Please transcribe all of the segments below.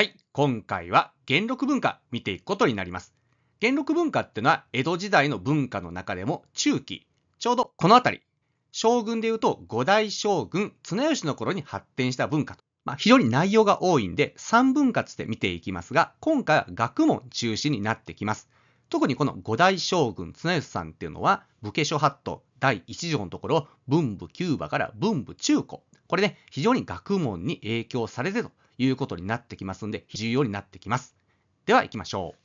はい、今回は元禄文化見ていくことになります。元禄文化ってのは江戸時代の文化の中でも中期、ちょうどこの辺り、将軍でいうと五代将軍綱吉の頃に発展した文化と、まあ、非常に内容が多いんで3分割して見ていきますが、今回は学問中心になってきます。特にこの五代将軍綱吉さんっていうのは武家諸法度第1条のところを文武ー馬から文武中古これね非常に学問に影響されてということになってきますんで、重要になってきます。では行きましょう。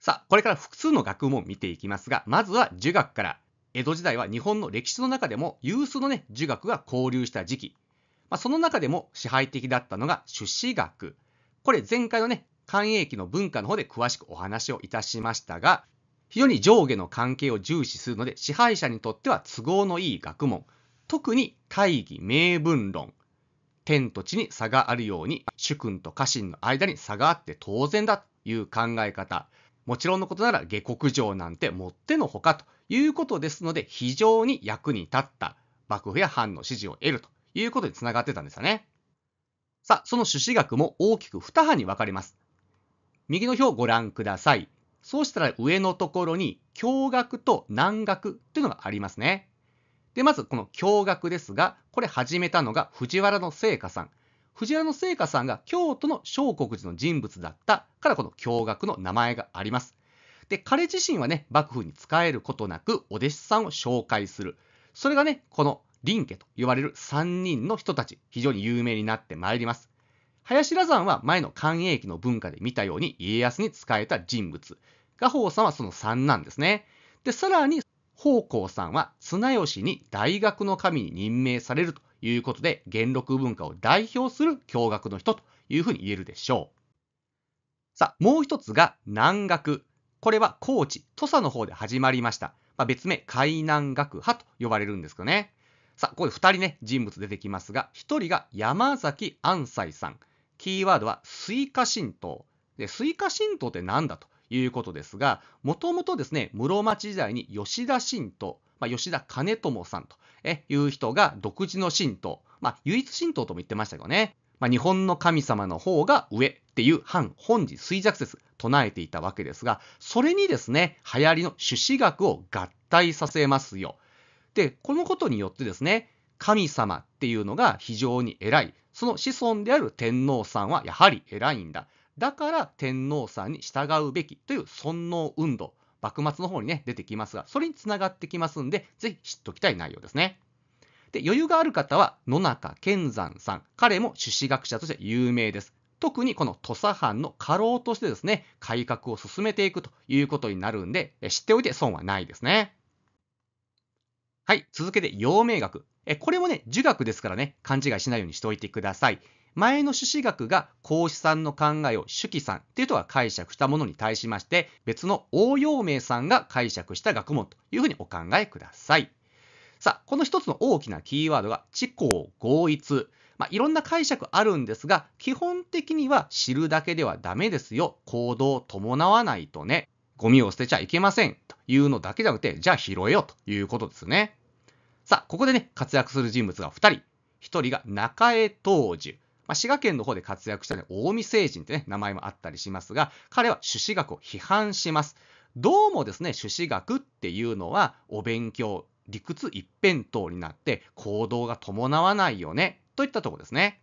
さあ、これから複数の学問を見ていきますが、まずは儒学から。江戸時代は日本の歴史の中でも有数のね、儒学が交流した時期。まあ、その中でも支配的だったのが朱子学。これ前回のね、寛永期の文化の方で詳しくお話をいたしましたが、非常に上下の関係を重視するので、支配者にとっては都合のいい学問、特に大義名分論、天と地に差があるように、主君と家臣の間に差があって当然だという考え方、もちろんのことなら下克上なんてもってのほかということですので、非常に役に立った幕府や藩の支持を得るということにつながってたんですよね。さあ、その朱子学も大きく2派に分かれます。右の表をご覧ください。そうしたら上のところに驚愕と難学というのがありますね。で、まずこの驚愕ですが、これ始めたのが藤原の聖華さん。藤原の聖華さんが京都の小国寺の人物だったからこの驚愕の名前があります。で、彼自身はね、幕府に仕えることなくお弟子さんを紹介する。それがね、この林家と呼ばれる3人の人たち、非常に有名になってまいります。林羅山は前の寛永期の文化で見たように家康に仕えた人物。画宝さんはその3なんですね。で、さらに、宝光さんは綱吉に大学の神に任命されるということで、元禄文化を代表する教学の人というふうに言えるでしょう。さあ、もう一つが南学。これは高知、土佐の方で始まりました。まあ、別名、海南学派と呼ばれるんですけどね。さあ、ここで2人ね、人物出てきますが、1人が山崎安斎さん。キーワードはスイカ神道。で、スイカ神道って何だということですが、もともとですね、室町時代に吉田神道、まあ、吉田兼友さんという人が独自の神道、まあ、唯一神道とも言ってましたけどね、まあ、日本の神様の方が上っていう反本寺衰弱説唱えていたわけですが、それにですね、流行りの朱子学を合体させますよ。で、このことによってですね、神様っていうのが非常に偉い。その子孫である天皇さんはやはり偉いんだ。だから天皇さんに従うべきという尊皇運動。幕末の方にね、出てきますが、それにつながってきますんで、ぜひ知っておきたい内容ですね。で、余裕がある方は野中健山さん。彼も朱子学者として有名です。特にこの土佐藩の家老としてですね、改革を進めていくということになるんで、知っておいて損はないですね。はい、続けて陽明学。えこれもね、儒学ですからね、勘違いしないようにしておいてください。前の朱子学が孔子さんの考えを朱子さんっていうとは解釈したものに対しまして、別の応用名さんが解釈した学問というふうにお考えください。さあ、この一つの大きなキーワードが、知行合一。まあ、いろんな解釈あるんですが、基本的には知るだけではダメですよ。行動を伴わないとね、ゴミを捨てちゃいけませんというのだけじゃなくて、じゃあ拾えよということですね。さあ、ここでね、活躍する人物が2人。1人が中江東樹。まあ、滋賀県の方で活躍した、ね、近江星人ってね、名前もあったりしますが、彼は朱子学を批判します。どうもですね、朱子学っていうのは、お勉強、理屈一辺倒になって、行動が伴わないよね、といったとこですね。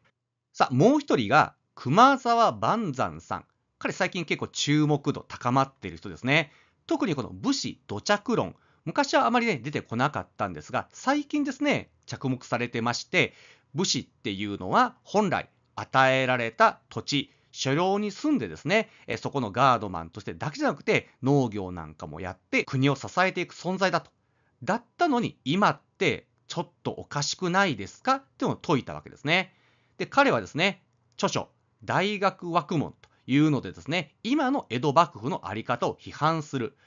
さあ、もう一人が、熊沢万山さん。彼最近結構注目度高まっている人ですね。特にこの武士土着論、昔はあまりね、出てこなかったんですが、最近ですね、着目されてまして、武士っていうのは本来与えられた土地、所領に住んでですね、えそこのガードマンとしてだけじゃなくて、農業なんかもやって、国を支えていく存在だと。だったのに、今って、ちょっとおかしくないですかっていうのを説いたわけですね。で、彼はですね、著書、大学枠門というのでですね、今の江戸幕府の在り方を批判する。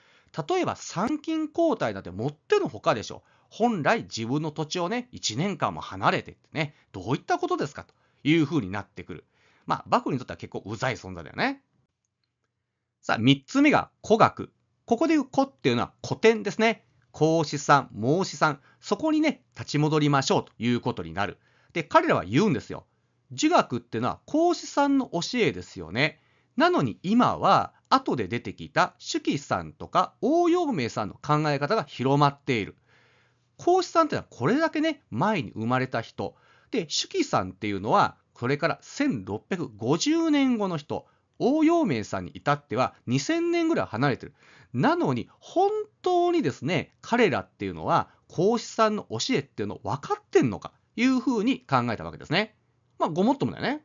例えば参勤交代なんてもってのほかでしょ。本来自分の土地をね、1年間も離れてってね、どういったことですかというふうになってくる。まあ、幕府にとっては結構うざい存在だよね。さあ、3つ目が古学。ここで言う古っていうのは古典ですね。孔子さん、孟子さん、そこにね、立ち戻りましょうということになる。で、彼らは言うんですよ。儒学っていうのは孔子さんの教えですよね。なのに今は後で出てきた手記さんとか応用名さんの考え方が広まっている。孔子さんっていうのはこれだけね、前に生まれた人。で、手記さんっていうのは、これから1650年後の人。応用名さんに至っては2000年ぐらい離れてる。なのに、本当にですね、彼らっていうのは、孔子さんの教えっていうのを分かってんのか、いうふうに考えたわけですね。まあ、ごもっともだよね。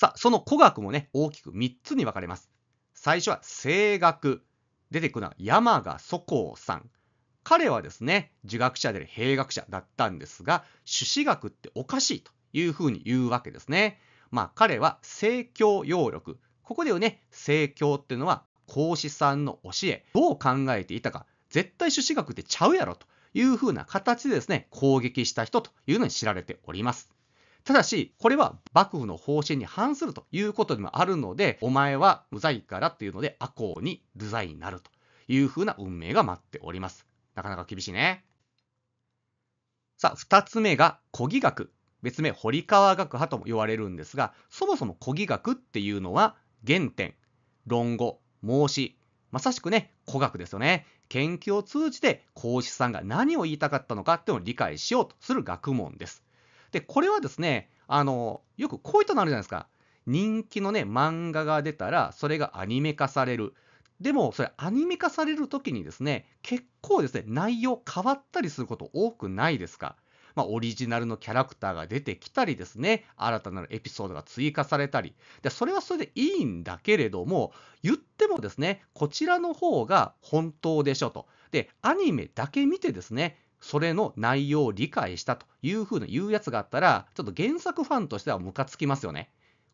さあ、その古学もね、大きく3つに分かれます。最初は声楽。出てくるのは山賀祖光さん。彼はですね、儒学者である兵学者だったんですが、朱子学っておかしいというふうに言うわけですね。まあ彼は政教要力。ここでよね、政教っていうのは孔子さんの教え、どう考えていたか、絶対朱子学ってちゃうやろというふうな形でですね、攻撃した人というのに知られております。ただし、これは幕府の方針に反するということでもあるので、お前は無罪からっていうので、赤穂に流罪になるというふうな運命が待っております。なかなか厳しいね。さあ、二つ目が、古義学。別名、堀川学派とも言われるんですが、そもそも古義学っていうのは、原点、論語、孟子、まさしくね、古学ですよね。研究を通じて、孔子さんが何を言いたかったのかっていうのを理解しようとする学問です。で、これはですね、あの、よくこういったのあるじゃないですか。人気のね、漫画が出たら、それがアニメ化される。でも、それアニメ化される時にですね、結構ですね、内容変わったりすること多くないですか。まあ、オリジナルのキャラクターが出てきたりですね、新たなエピソードが追加されたり、でそれはそれでいいんだけれども、言ってもですね、こちらの方が本当でしょと。で、アニメだけ見てですね、それの内容を理解したというふうな言うやつがあったら、ちょっと原作ファンとしてはムカつきますよね。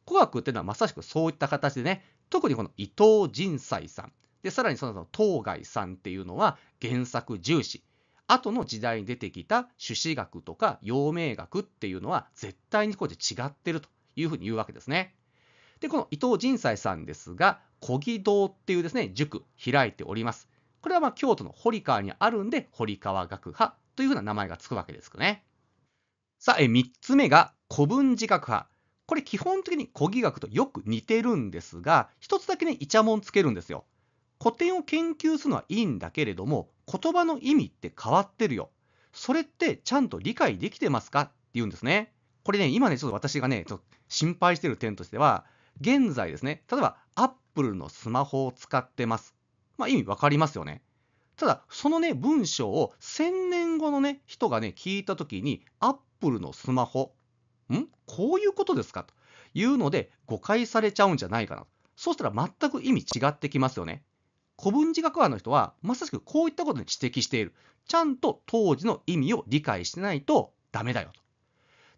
古学っていうのはまさしくそういった形でね、特にこの伊藤仁斎さん、で、さらにその当該さんっていうのは原作重視。後の時代に出てきた朱子学とか陽明学っていうのは絶対にこうで違ってるというふうに言うわけですね。で、この伊藤仁斎さんですが、小木堂っていうですね、塾開いております。これはま京都の堀川にあるんで、堀川学派というふうな名前がつくわけですかね。さあ、え3つ目が古文字学派。これ基本的に古義学とよく似てるんですが、一つだけね、イチャモンつけるんですよ。古典を研究するのはいいんだけれども、言葉の意味って変わってるよ。それってちゃんと理解できてますかって言うんですね。これね、今ね、ちょっと私がね、ちょっと心配してる点としては、現在ですね、例えば Apple のスマホを使ってます。まあ、意味分かりますよね。ただ、そのね、文章を1000年後のね、人がね、聞いたときに、アップルのスマホ、んこういうことですかというので、誤解されちゃうんじゃないかな。そうしたら全く意味違ってきますよね。古文字学派の人は、まさしくこういったことに指摘している。ちゃんと当時の意味を理解してないとダメだよと。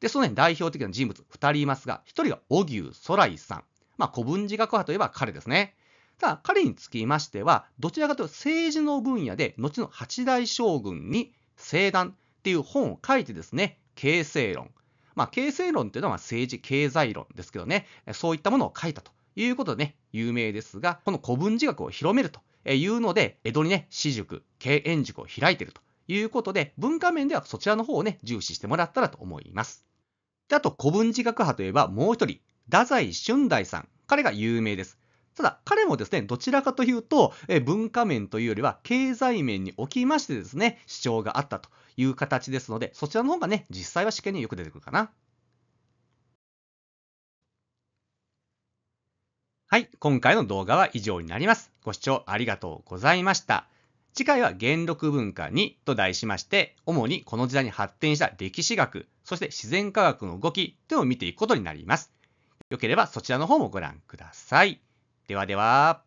で、その、ね、代表的な人物2人いますが、1人が荻生空井さん。まあ、古文字学派といえば彼ですね。ただ、彼につきましては、どちらかというと政治の分野で、後の八大将軍に聖談っていう本を書いてですね、形成論。まあ、形成論というのは政治経済論ですけどね、そういったものを書いたということでね、有名ですが、この古文字学を広めるというので、江戸にね、私塾、経営塾を開いているということで、文化面ではそちらの方をね、重視してもらったらと思います。で、あと古文字学派といえばもう一人、太宰俊大さん。彼が有名です。ただ、彼もですね、どちらかというと、え文化面というよりは経済面におきましてですね、主張があったという形ですので、そちらの方がね、実際は試験によく出てくるかな。はい、今回の動画は以上になります。ご視聴ありがとうございました。次回は元禄文化2と題しまして、主にこの時代に発展した歴史学、そして自然科学の動きというのを見ていくことになります。よければそちらの方もご覧ください。ではでは。